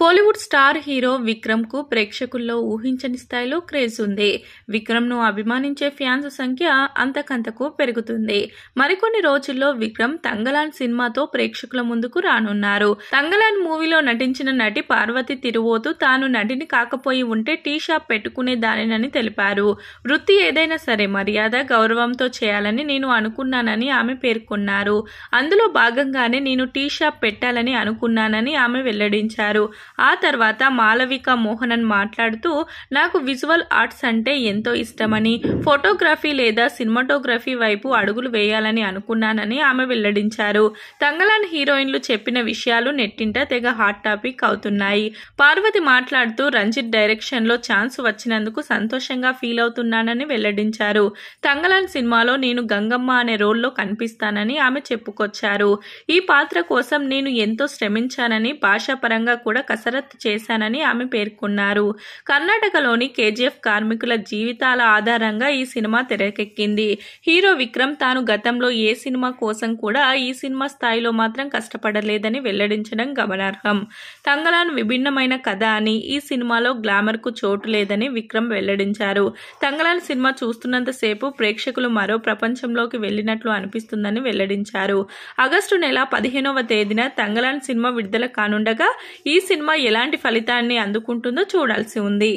Kollywood star hero విక్రమ్కు ప్రేక్షకుల్లో ఊహించని స్థాయిలో క్రేజ్ ఉంది విక్రమ్ను అభిమానించే ఫ్యాన్స్ సంఖ్య అంతకంతకు పెరుగుతుంది మరికొన్ని రోజుల్లో విక్రమ్ తంగలాన్ సినిమాతో ప్రేక్షకుల ముందుకు రానున్నారు తంగలాన్ మూవీలో నటించిన నటి పార్వతి తిరువోతు తాను నటిని కాకపోయి ఉంటే టీ షాప్ పెట్టుకునే దానినని తెలిపారు వృత్తి ఏదైనా సరే మర్యాద గౌరవంతో చేయాలని నేను అనుకున్నానని ఆమె పేర్కొన్నారు అందులో భాగంగానే నేను టీ షాప్ పెట్టాలని అనుకున్నానని ఆమె వెల్లడించారు ఆ తర్వాత మాలవిక మోహనన్ మాట్లాడుతూ నాకు విజువల్ ఆర్ట్స్ అంటే ఎంతో ఇష్టమని ఫోటోగ్రఫీ లేదా సినిమాటోగ్రఫీ వైపు అడుగులు వేయాలని అనుకున్నానని ఆమె వెల్లడించారు తంగలాన్ హీరోయిన్లు చెప్పిన విషయాలు నెట్టింట తెగ హాట్ టాపిక్ అవుతున్నాయి పార్వతి మాట్లాడుతూ రంజిత్ డైరెక్షన్లో ఛాన్స్ వచ్చినందుకు సంతోషంగా ఫీల్ అవుతున్నానని వెల్లడించారు తంగలాన్ సినిమాలో నేను గంగమ్మ అనే రోల్లో కనిపిస్తానని ఆమె చెప్పుకొచ్చారు ఈ పాత్ర కోసం నేను ఎంతో శ్రమించానని భాషాపరంగా కూడా కసరత్తు చేశానని ఆమె పేర్కొన్నారు కర్ణాటకలోని కేజీఎఫ్ కార్మికుల జీవితాల ఆధారంగా ఈ సినిమా తెరకెక్కింది హీరో విక్రమ్ తాను గతంలో ఏ సినిమా కోసం కూడా ఈ సినిమా స్థాయిలో మాత్రం కష్టపడలేదని వెల్లడించడం గమనార్హం తంగలాన్ విభిన్నమైన కథ అని ఈ సినిమాలో గ్లామర్ కు చోటు లేదని విక్రమ్ వెల్లడించారు తంగలాన్ సినిమా చూస్తున్నంతసేపు ప్రేక్షకులు మరో ప్రపంచంలోకి వెళ్ళినట్లు అనిపిస్తుందని వెల్లడించారు ఆగస్టు నెల పదిహేనవ తేదీన తంగలాన్ సినిమా విడుదల కానుండగా ఈ సినిమా సినిమా ఎలాంటి ఫలితాన్ని అందుకుంటుందో చూడాల్సి ఉంది